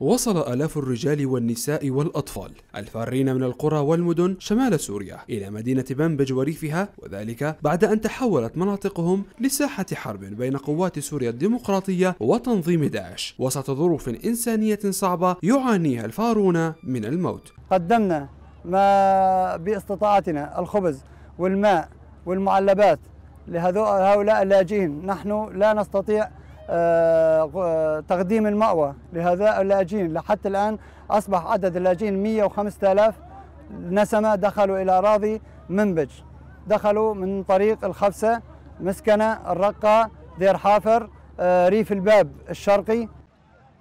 وصل آلاف الرجال والنساء والأطفال الفارين من القرى والمدن شمال سوريا إلى مدينة بنبج وريفها وذلك بعد أن تحولت مناطقهم لساحة حرب بين قوات سوريا الديمقراطية وتنظيم داعش وسط ظروف إنسانية صعبة يعانيها الفارون من الموت قدمنا ما باستطاعتنا الخبز والماء والمعلبات لهؤلاء اللاجئين نحن لا نستطيع آه، تقديم المأوى لهؤلاء اللاجئين لحتى الآن أصبح عدد اللاجئين 105 آلاف نسمة دخلوا إلى أراضي منبج دخلوا من طريق الخبسة مسكنة الرقة دير حافر آه، ريف الباب الشرقي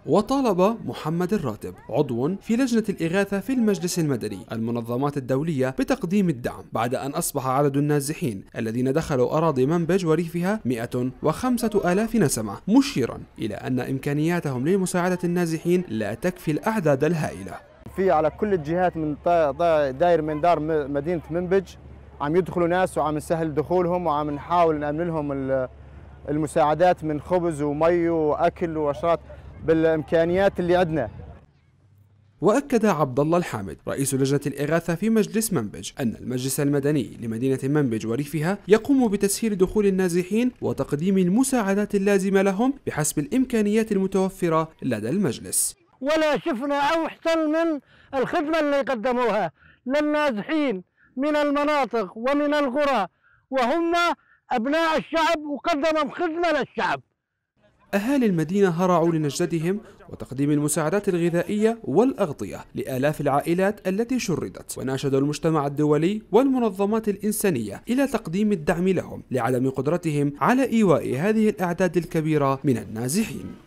وطالب محمد الراتب عضو في لجنة الإغاثة في المجلس المدني المنظمات الدولية بتقديم الدعم بعد أن أصبح عدد النازحين الذين دخلوا أراضي منبج وريفها 105 آلاف نسمة مشيرا إلى أن إمكانياتهم لمساعدة النازحين لا تكفي الأعداد الهائلة في على كل الجهات من داير من دار مدينة منبج عم يدخلوا ناس وعم نسهل دخولهم وعم نحاول نأمن لهم المساعدات من خبز ومي واكل وأشرات بالامكانيات اللي عندنا وأكد عبد الله الحامد رئيس لجنة الإغاثة في مجلس منبج أن المجلس المدني لمدينة منبج وريفها يقوم بتسهيل دخول النازحين وتقديم المساعدات اللازمة لهم بحسب الإمكانيات المتوفرة لدى المجلس ولا شفنا احسن من الخدمة اللي قدموها للنازحين من المناطق ومن القرى وهم أبناء الشعب وقدموا خدمة للشعب أهالي المدينة هرعوا لنجدتهم وتقديم المساعدات الغذائية والأغطية لآلاف العائلات التي شردت وناشدوا المجتمع الدولي والمنظمات الإنسانية إلى تقديم الدعم لهم لعدم قدرتهم على إيواء هذه الأعداد الكبيرة من النازحين